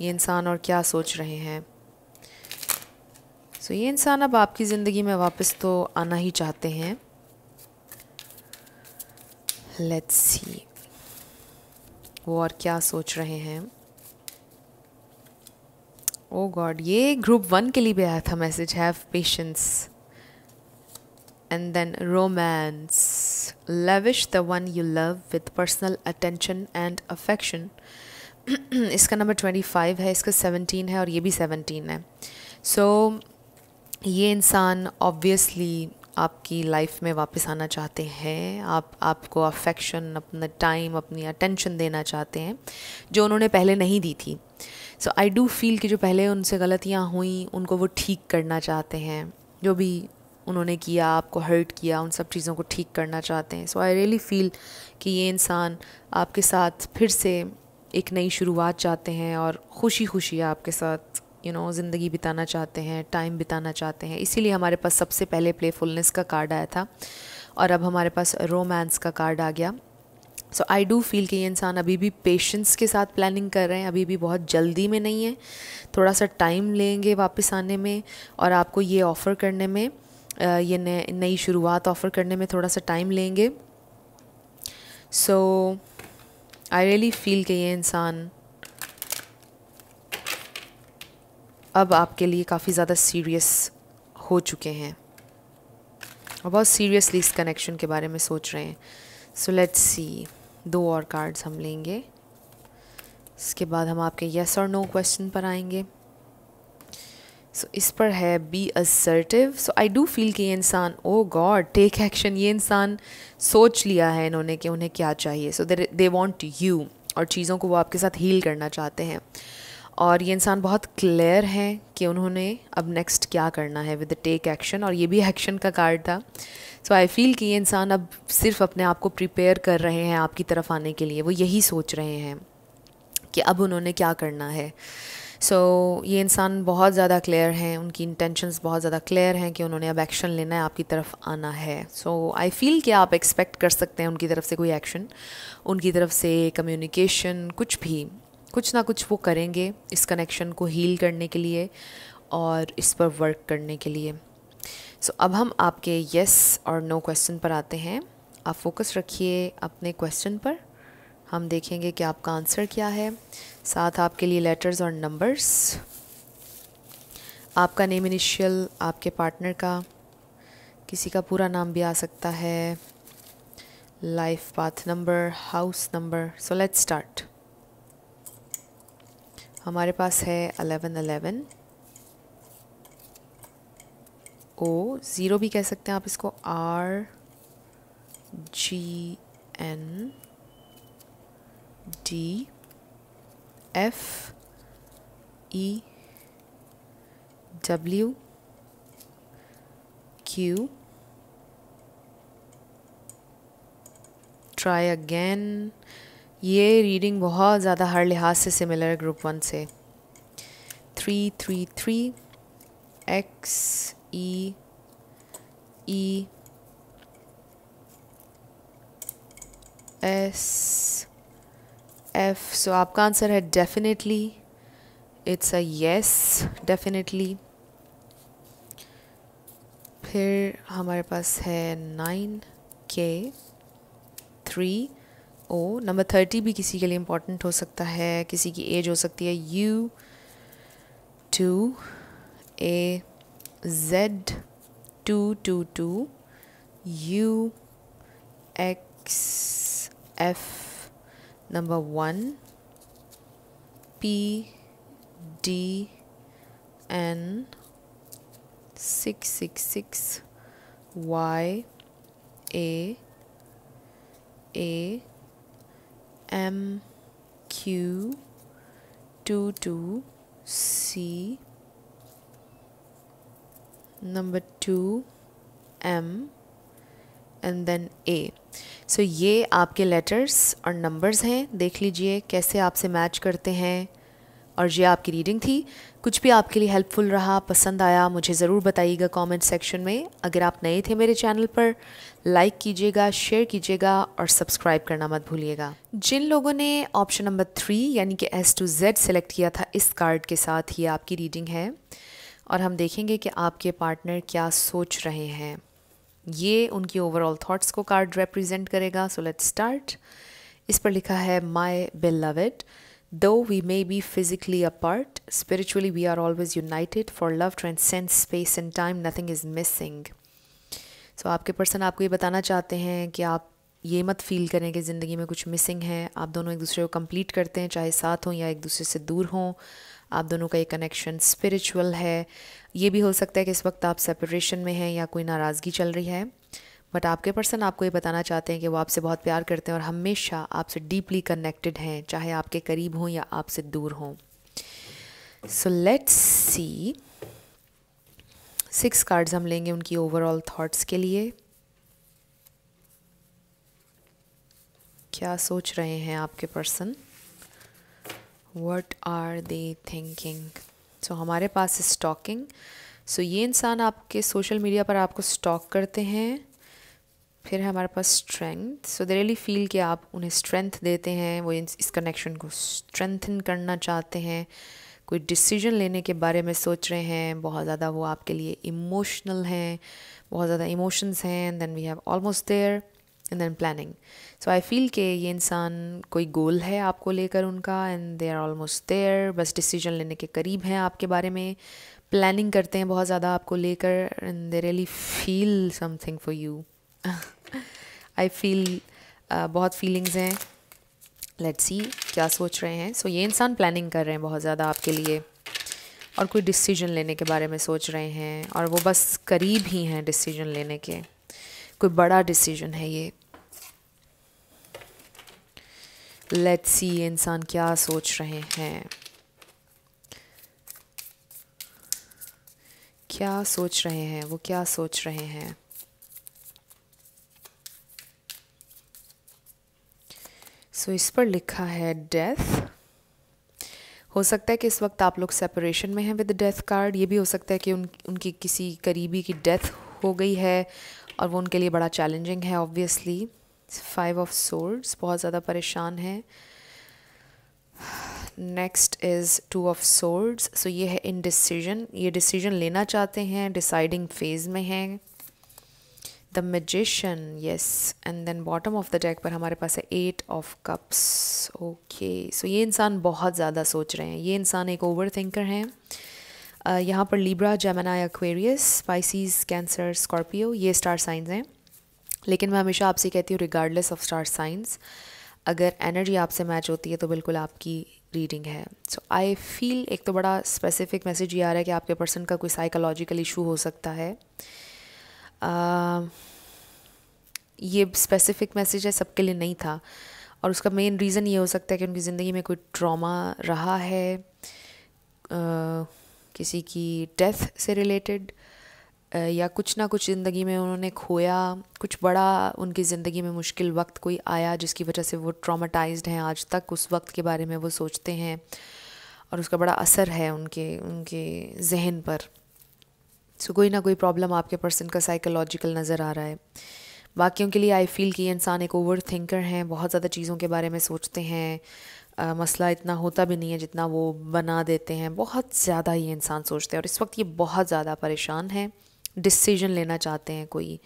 ये इंसान और क्या सोच रहे हैं सो तो ये इंसान अब आपकी ज़िंदगी में वापस तो आना ही चाहते हैं लेट्स सी वो और क्या सोच रहे हैं ओ oh गॉड ये ग्रुप वन के लिए भी आया था message have patience and then romance lavish the one you love with personal attention and affection इसका नंबर ट्वेंटी फाइव है इसका सेवनटीन है और ये भी सेवनटीन है सो so, ये इंसान ऑब्वियसली आपकी लाइफ में वापस आना चाहते हैं आप आपको अफेक्शन अपना टाइम अपनी अटेंशन देना चाहते हैं जो उन्होंने पहले नहीं दी थी सो आई डू फील कि जो पहले उनसे गलतियाँ हुई उनको वो ठीक करना चाहते हैं जो भी उन्होंने किया आपको हर्ट किया उन सब चीज़ों को ठीक करना चाहते हैं सो आई रियली फील कि ये इंसान आपके साथ फिर से एक नई शुरुआत चाहते हैं और ख़ुशी खुशी आपके साथ यू नो ज़िंदगी बिताना चाहते हैं टाइम बिताना चाहते हैं इसीलिए हमारे पास सबसे पहले प्लेफुलनेस का कार्ड आया था और अब हमारे पास रोमांस का कार्ड आ गया सो आई डू फील कि ये इंसान अभी भी पेशेंस के साथ प्लानिंग कर रहे हैं अभी भी बहुत जल्दी में नहीं है थोड़ा सा टाइम लेंगे वापस आने में और आपको ये ऑफ़र करने में ये नई शुरुआत ऑफ़र करने में थोड़ा सा टाइम लेंगे सो आई रियली फील कि ये इंसान अब आपके लिए काफ़ी ज़्यादा सीरियस हो चुके हैं और बहुत सीरियसली इस कनेक्शन के बारे में सोच रहे हैं सो लेट्स सी दो और कार्ड्स हम लेंगे इसके बाद हम आपके यस और नो क्वेश्चन पर आएंगे सो so, इस पर है be assertive so I do feel कि ये इंसान ओ गॉड टेक एक्शन ये इंसान सोच लिया है इन्होंने कि उन्हें क्या चाहिए सो दे वॉन्ट यू और चीज़ों को वो आपके साथ हील करना चाहते हैं और ये इंसान बहुत क्लियर हैं कि उन्होंने अब नेक्स्ट क्या करना है विद टेक एक्शन और ये भी एक्शन का कार्ड था सो आई फील कि ये इंसान अब सिर्फ अपने आप को प्रिपेयर कर रहे हैं आपकी तरफ आने के लिए वो यही सोच रहे हैं कि अब उन्होंने क्या करना है सो so, ये इंसान बहुत ज़्यादा क्लियर हैं उनकी इंटेंशंस बहुत ज़्यादा क्लियर हैं कि उन्होंने अब एक्शन लेना है आपकी तरफ आना है सो आई फील कि आप एक्सपेक्ट कर सकते हैं उनकी तरफ से कोई एक्शन उनकी तरफ से कम्युनिकेशन कुछ भी कुछ ना कुछ वो करेंगे इस कनेक्शन को हील करने के लिए और इस पर वर्क करने के लिए सो so, अब हम आपके येस और नो क्वेश्चन पर आते हैं आप फोकस रखिए अपने क्वेश्चन पर हम देखेंगे कि आपका आंसर क्या है साथ आपके लिए लेटर्स और नंबर्स आपका नेम इनिशियल आपके पार्टनर का किसी का पूरा नाम भी आ सकता है life path number house number so let's start हमारे पास है अलेवन अलेवन ओ ज़ीरो भी कह सकते हैं आप इसको R G N D F E W Q try again ये रीडिंग बहुत ज़्यादा हर लिहाज से सिमिलर है ग्रुप वन से three three three X E E S F so आपका आंसर है definitely it's a yes definitely फिर हमारे पास है नाइन के थ्री ओ नंबर थर्टी भी किसी के लिए इम्पोर्टेंट हो सकता है किसी की एज हो सकती है U two A Z two two two U X F number one P D N six six six Y A A M Q two two C number two M and then A so ये आपके letters और numbers हैं देख लीजिए कैसे आपसे match करते हैं और ये आपकी रीडिंग थी कुछ भी आपके लिए हेल्पफुल रहा पसंद आया मुझे ज़रूर बताइएगा कमेंट सेक्शन में अगर आप नए थे मेरे चैनल पर लाइक कीजिएगा शेयर कीजिएगा और सब्सक्राइब करना मत भूलिएगा जिन लोगों ने ऑप्शन नंबर थ्री यानी कि एस टू जेड सेलेक्ट किया था इस कार्ड के साथ ये आपकी रीडिंग है और हम देखेंगे कि आपके पार्टनर क्या सोच रहे हैं ये उनकी ओवरऑल थाट्स को कार्ड रिप्रजेंट करेगा सो लेट स्टार्ट इस पर लिखा है my bill love it Though we may be physically apart, spiritually we are always united, for love transcends space and time, nothing is missing. So so, आपके person आपको ये बताना चाहते हैं कि आप ये मत फील करें कि ज़िंदगी में कुछ मिसिंग है आप दोनों एक दूसरे को कंप्लीट करते हैं चाहे साथ हों या एक दूसरे से दूर हों आप दोनों का ये कनेक्शन स्पिरिचुअल है ये भी हो सकता है कि इस वक्त आप सेपरेशन में हैं या कोई नाराज़गी चल रही है बट आपके पर्सन आपको ये बताना चाहते हैं कि वो आपसे बहुत प्यार करते हैं और हमेशा आपसे डीपली कनेक्टेड हैं चाहे आपके करीब हों या आपसे दूर हों so let's see six cards हम लेंगे उनकी ओवरऑल थॉट्स के लिए क्या सोच रहे हैं आपके person what are they thinking so हमारे पास स्टॉकिंग सो so, ये इंसान आपके सोशल मीडिया पर आपको स्टॉक करते हैं फिर है हमारे पास strength so they really feel कि आप उन्हें स्ट्रेंथ देते हैं वो इस कनेक्शन को स्ट्रेंथन करना चाहते हैं कोई डिसीजन लेने के बारे में सोच रहे हैं बहुत ज़्यादा वो आपके लिए इमोशनल हैं बहुत ज़्यादा इमोशंस हैं and then we have almost there and then planning so I feel कि ये इंसान कोई गोल है आपको लेकर उनका and they are almost there बस डिसीजन लेने के करीब हैं आपके बारे में प्लानिंग करते हैं बहुत ज़्यादा आपको लेकर and they really feel something for you I feel uh, बहुत फीलिंग्स हैं लेट्स सी क्या सोच रहे हैं सो so, ये इंसान प्लानिंग कर रहे हैं बहुत ज़्यादा आपके लिए और कोई डिसीजन लेने के बारे में सोच रहे हैं और वो बस करीब ही हैं डिसीजन लेने के कोई बड़ा डिसीजन है ये लेट्स सी ये इंसान क्या सोच रहे हैं क्या सोच रहे हैं वो क्या सोच रहे हैं सो so, इस पर लिखा है डेथ हो सकता है कि इस वक्त आप लोग सेपरेशन में हैं विद डेथ कार्ड ये भी हो सकता है कि उन उनकी किसी करीबी की डेथ हो गई है और वो उनके लिए बड़ा चैलेंजिंग है ऑब्वियसली फाइव ऑफ सोर्ड्स बहुत ज़्यादा परेशान हैं next is two of swords so ये है इन डिसीजन ये डिसीजन लेना चाहते हैं डिसाइडिंग फेज़ में हैं the magician yes and then bottom of the deck पर हमारे पास है eight of cups okay so ये इंसान बहुत ज़्यादा सोच रहे हैं ये इंसान एक ओवर थिंकर हैं uh, यहाँ पर Libra Gemini Aquarius Pisces Cancer Scorpio ये स्टार साइंस हैं लेकिन मैं हमेशा आपसे कहती हूँ रिगार्डलेस ऑफ स्टार साइंस अगर एनर्जी आपसे मैच होती है तो बिल्कुल आपकी रीडिंग है सो आई फील एक तो बड़ा स्पेसिफिक मैसेज ये आ रहा है कि आपके पर्सन का कोई साइकोलॉजिकल इशू हो सकता है ये स्पेसिफिक मैसेज है सबके लिए नहीं था और उसका मेन रीज़न ये हो सकता है कि उनकी ज़िंदगी में कोई ट्रॉमा रहा है आ, किसी की डेथ से रिलेटेड या कुछ ना कुछ ज़िंदगी में उन्होंने खोया कुछ बड़ा उनकी ज़िंदगी में मुश्किल वक्त कोई आया जिसकी वजह से वो ट्रामाटाइज हैं आज तक उस वक्त के बारे में वो सोचते हैं और उसका बड़ा असर है उनके उनके जहन पर सो so, कोई ना कोई प्रॉब्लम आपके पर्सन का साइकोलॉजिकल नज़र आ रहा है बाकियों के लिए आई फील कि इंसान एक ओवर थिंकर हैं बहुत ज़्यादा चीज़ों के बारे में सोचते हैं आ, मसला इतना होता भी नहीं है जितना वो बना देते हैं बहुत ज़्यादा ये इंसान सोचते हैं और इस वक्त ये बहुत ज़्यादा परेशान हैं डिसीजन लेना चाहते हैं कोई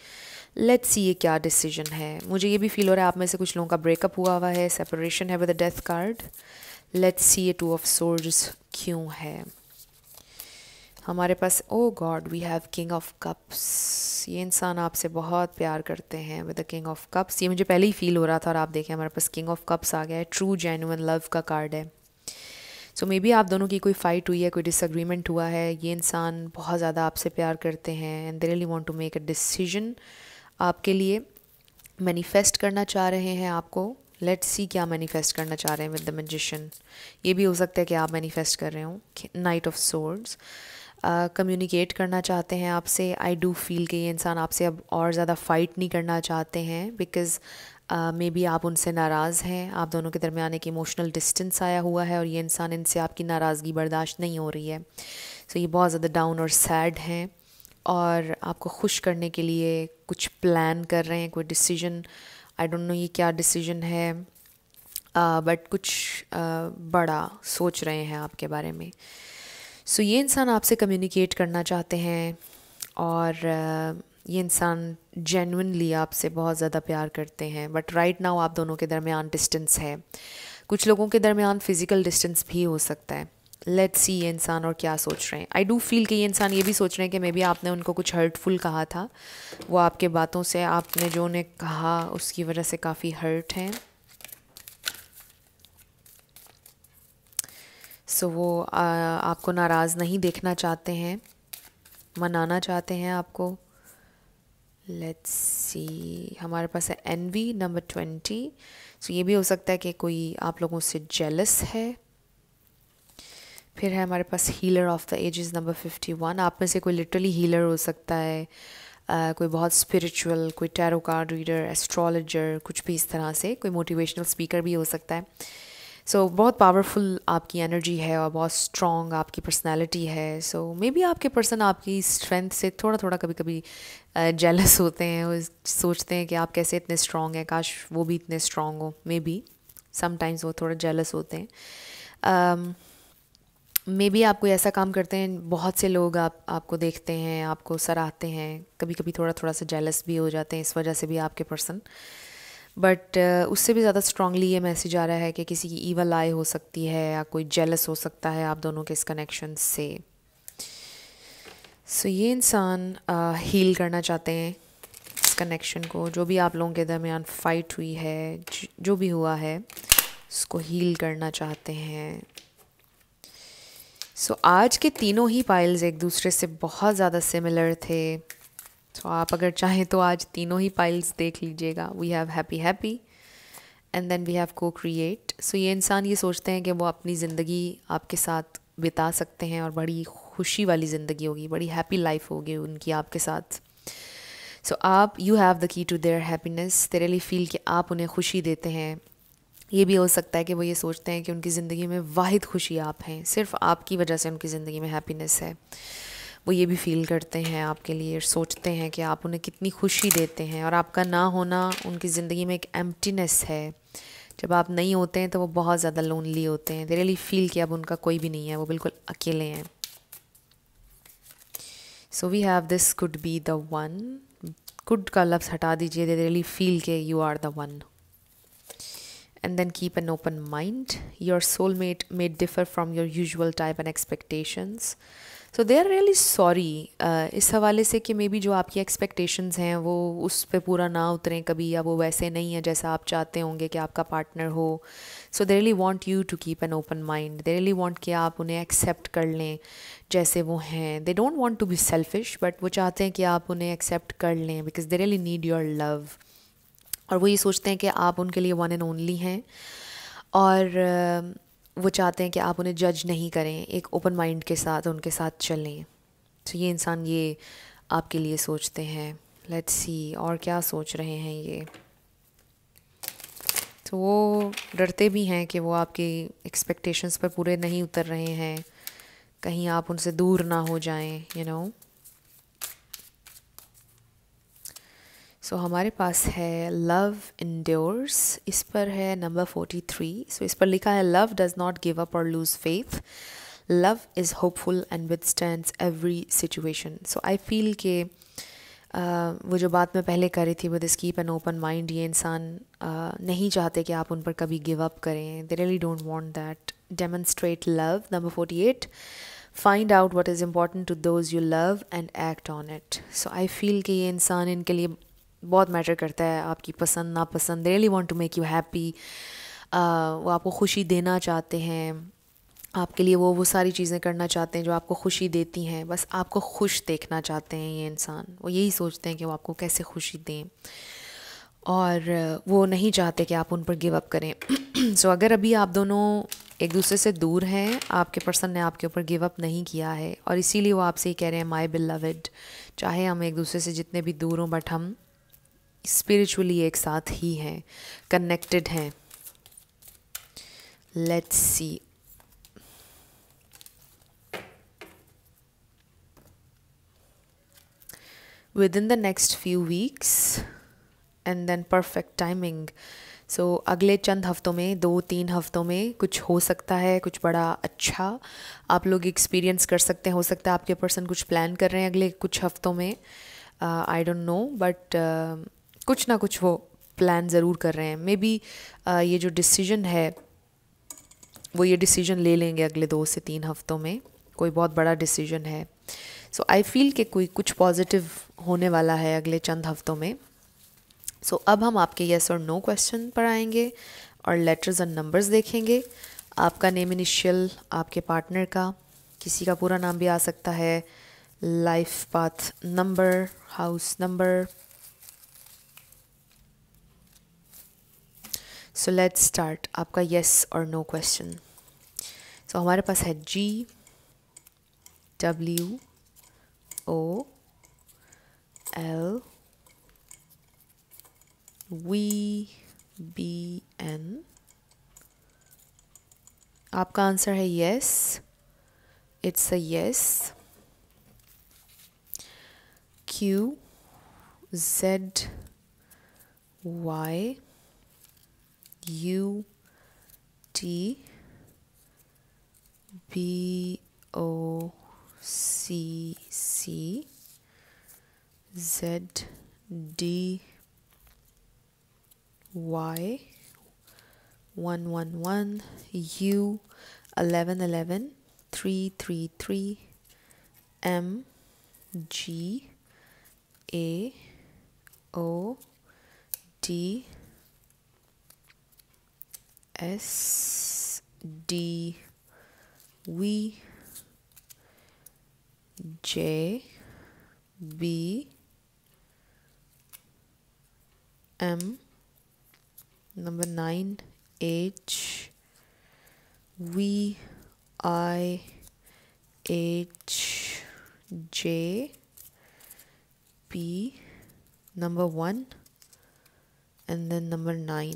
लेट्स सी ये क्या डिसीजन है मुझे ये भी फील हो रहा है आप में से कुछ लोगों का ब्रेकअप हुआ हुआ है सेपरेशन है with a death card let's see a two of swords क्यों है हमारे पास oh god we have king of cups ये इंसान आपसे बहुत प्यार करते हैं with the king of cups ये मुझे पहले ही फील हो रहा था और आप देखें हमारे पास किंग ऑफ कप्स आ गया है ट्रू जैनुअन लव का कार्ड है सो मे बी आप दोनों की कोई फ़ाइट हुई है कोई डिसग्रीमेंट हुआ है ये इंसान बहुत ज़्यादा आपसे प्यार करते हैं and they really want to make a decision आपके लिए मैनीफेस्ट करना चाह रहे हैं आपको लेट सी क्या मैनीफेस्ट करना चाह रहे हैं विद द मजिशन ये भी हो सकता है कि आप मैनीफेस्ट कर रहे हो knight of swords communicate uh, करना चाहते हैं आपसे आई डू फील कि ये इंसान आपसे अब और ज़्यादा फ़ाइट नहीं करना चाहते हैं बिकॉज़ मे बी आप उनसे नाराज़ हैं आप दोनों के दरमियान एक इमोशनल डिस्टेंस आया हुआ है और ये इंसान इनसे आपकी नाराज़गी बर्दाश्त नहीं हो रही है सो so, ये बहुत ज़्यादा डाउन और सैड हैं और आपको खुश करने के लिए कुछ प्लान कर रहे हैं कोई डिसीजन आई डोंट नो ये क्या डिसीजन है बट uh, कुछ uh, बड़ा सोच रहे हैं आपके बारे में सो ये इंसान आपसे कम्युनिकेट करना चाहते हैं और ये इंसान जेनुनली आपसे बहुत ज़्यादा प्यार करते हैं बट राइट नाउ आप दोनों के दरमियान डिस्टेंस है कुछ लोगों के दरमियान फ़िज़िकल डिस्टेंस भी हो सकता है लेट्स सी ये इंसान और क्या सोच रहे हैं आई डू फील कि ये इंसान ये भी सोच रहे हैं कि मे बी आपने उनको कुछ हर्टफुल कहा था वो आपके बातों से आपने जो उन्हें कहा उसकी वजह से काफ़ी हर्ट हैं सो वो आ, आपको नाराज़ नहीं देखना चाहते हैं मनाना चाहते हैं आपको लेट्स सी हमारे पास है N V number twenty so ये भी हो सकता है कि कोई आप लोगों से जेलस है फिर है हमारे पास healer of the ages number fifty one आप में से कोई लिटरली हीलर हो सकता है Uh, कोई बहुत स्पिरिचुअल कोई टैरो कार्ड रीडर एस्ट्रोलॉजर कुछ भी इस तरह से कोई मोटिवेशनल स्पीकर भी हो सकता है सो so, बहुत पावरफुल आपकी एनर्जी है और बहुत स्ट्रॉन्ग आपकी पर्सनैलिटी है सो मे बी आपके पर्सन आपकी स्ट्रेंथ से थोड़ा थोड़ा कभी कभी जेलस होते हैं सोचते हैं कि आप कैसे इतने स्ट्रॉन्ग हैं काश वो भी इतने स्ट्रॉन्ग हो मे बी समटाइम्स वो थोड़ा जेलस होते हैं मे um, बी आप कोई ऐसा काम करते हैं बहुत से लोग आप आपको देखते हैं आपको सराहते हैं कभी कभी थोड़ा थोड़ा सा जेलस भी हो जाते हैं इस वजह से भी आपके पर्सन uh, बट uh, उससे भी ज़्यादा स्ट्रांगली ये मैसेज आ रहा है कि किसी की ईवल आई हो सकती है या कोई जेलस हो सकता है आप दोनों के इस कनेक्शन से सो so, ये इंसान हील uh, करना चाहते हैं इस कनेक्शन को जो भी आप लोगों के दरमियान फ़ाइट हुई है जो भी हुआ है उसको हील करना चाहते हैं सो so, आज के तीनों ही पाइल्स एक दूसरे से बहुत ज़्यादा सिमिलर थे सो तो so, आप अगर चाहें तो आज तीनों ही फाइल्स देख लीजिएगा we have happy happy and then we have को क्रिएट सो ये इंसान ये सोचते हैं कि वो अपनी ज़िंदगी आपके साथ बिता सकते हैं और बड़ी खुशी वाली ज़िंदगी होगी बड़ी हैप्पी लाइफ होगी उनकी आपके साथ सो so, आप you have the key to their happiness तेरे लिए फील कि आप उन्हें खुशी देते हैं ये भी हो सकता है कि वो ये सोचते हैं कि उनकी ज़िंदगी में वाद खुशी आप हैं सिर्फ आपकी वजह से उनकी ज़िंदगी में हैप्पीनेस है वो ये भी फील करते हैं आपके लिए सोचते हैं कि आप उन्हें कितनी खुशी देते हैं और आपका ना होना उनकी ज़िंदगी में एक एम्प्टीनेस है जब आप नहीं होते हैं तो वो बहुत ज़्यादा लोनली होते हैं दे रियली फील कि अब उनका कोई भी नहीं है वो बिल्कुल अकेले हैं so we have this could be the one could का लफ्ज़ हटा दीजिए दे रियली फील के you are the one then keep an open mind mind. Soul mate may differ from your usual type and expectations so they are really sorry इस हवाले से कि may be जो आपकी एक्सपेक्टेशंस हैं वो उस पर पूरा ना उतरें कभी या वो वैसे नहीं है जैसा आप चाहते होंगे कि आपका पार्टनर हो so they really want you to keep an open mind they really want कि आप उन्हें एक्सेप्ट कर लें जैसे वो हैं they don't want to be selfish but वो चाहते हैं कि आप उन्हें एक्सेप्ट कर लें because they really need your love और वो ये सोचते हैं कि आप उनके लिए वन एंड ओनली हैं और uh, वो चाहते हैं कि आप उन्हें जज नहीं करें एक ओपन माइंड के साथ उनके साथ चलें तो ये इंसान ये आपके लिए सोचते हैं लेट्स सी और क्या सोच रहे हैं ये तो वो डरते भी हैं कि वो आपकी एक्सपेक्टेशंस पर पूरे नहीं उतर रहे हैं कहीं आप उनसे दूर ना हो जाएं you you know know? So so, हमारे पास है लव इंड्योर्स इस पर है नंबर फोर्टी थ्री सो इस पर लिखा है love does not give up और lose faith love is hopeful and withstand every situation so I feel के Uh, वो जो बात मैं पहले कर रही थी with keep an open mind ये इंसान uh, नहीं चाहते कि आप उन पर कभी गिव अप करें they really don't want that demonstrate love number forty eight find out what is important to those you love and act on it so I feel कि ये इंसान इनके लिए बहुत मैटर करता है आपकी पसंद नापसंद really want to make you happy वो आपको खुशी देना चाहते हैं आपके लिए वो वो सारी चीज़ें करना चाहते हैं जो आपको खुशी देती हैं बस आपको खुश देखना चाहते हैं ये इंसान वो यही सोचते हैं कि वो आपको कैसे खुशी दें और वो नहीं चाहते कि आप उन पर गिव अप करें सो so, अगर अभी आप दोनों एक दूसरे से दूर हैं आपके पर्सन ने आपके ऊपर गिव अप नहीं किया है और इसीलिए वो आपसे ही कह रहे हैं माई बिल चाहे हम एक दूसरे से जितने भी दूर हों बट हम स्पिरिचुअली एक साथ ही हैं कनेक्टेड हैं let's see within the next few weeks and then perfect timing so so, अगले चंद हफ्तों में दो तीन हफ्तों में कुछ हो सकता है कुछ बड़ा अच्छा आप लोग एक्सपीरियंस कर सकते हैं हो सकता है आपके पर्सन कुछ प्लान कर रहे हैं अगले कुछ हफ्तों में आई डोंट नो बट कुछ ना कुछ वो प्लान ज़रूर कर रहे हैं मे बी uh, ये जो डिसीजन है वो ये डिसीजन ले लेंगे अगले दो से तीन हफ्तों में कोई बहुत बड़ा डिसीजन है सो आई फील कि कोई कुछ पॉजिटिव होने वाला है अगले चंद हफ्तों में सो so, अब हम आपके येस और नो क्वेश्चन पर आएंगे और लेटर्स एंड नंबर्स देखेंगे आपका नेम इनिशियल आपके पार्टनर का किसी का पूरा नाम भी आ सकता है life path number house number so let's start आपका येस और नो क्वेश्चन सो हमारे पास है G W O L V B N आपका आंसर है yes it's a yes Q Z Y U T B O C C Z D Y 111 U T, B, O, C, C, Z, D, Y, one one one M G A O D S D W J B M number 9 H V I H J P number 1 and then number 9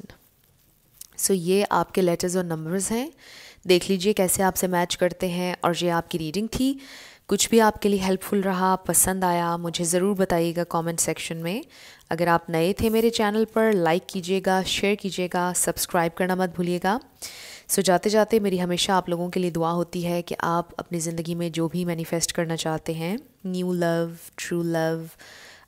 so ये आपके letters और numbers हैं देख लीजिए कैसे आपसे match करते हैं और ये आपकी रीडिंग थी कुछ भी आपके लिए हेल्पफुल रहा पसंद आया मुझे ज़रूर बताइएगा कमेंट सेक्शन में अगर आप नए थे मेरे चैनल पर लाइक कीजिएगा शेयर कीजिएगा सब्सक्राइब करना मत भूलिएगा सो जाते जाते मेरी हमेशा आप लोगों के लिए दुआ होती है कि आप अपनी ज़िंदगी में जो भी मैनिफेस्ट करना चाहते हैं न्यू लव ट्रू लव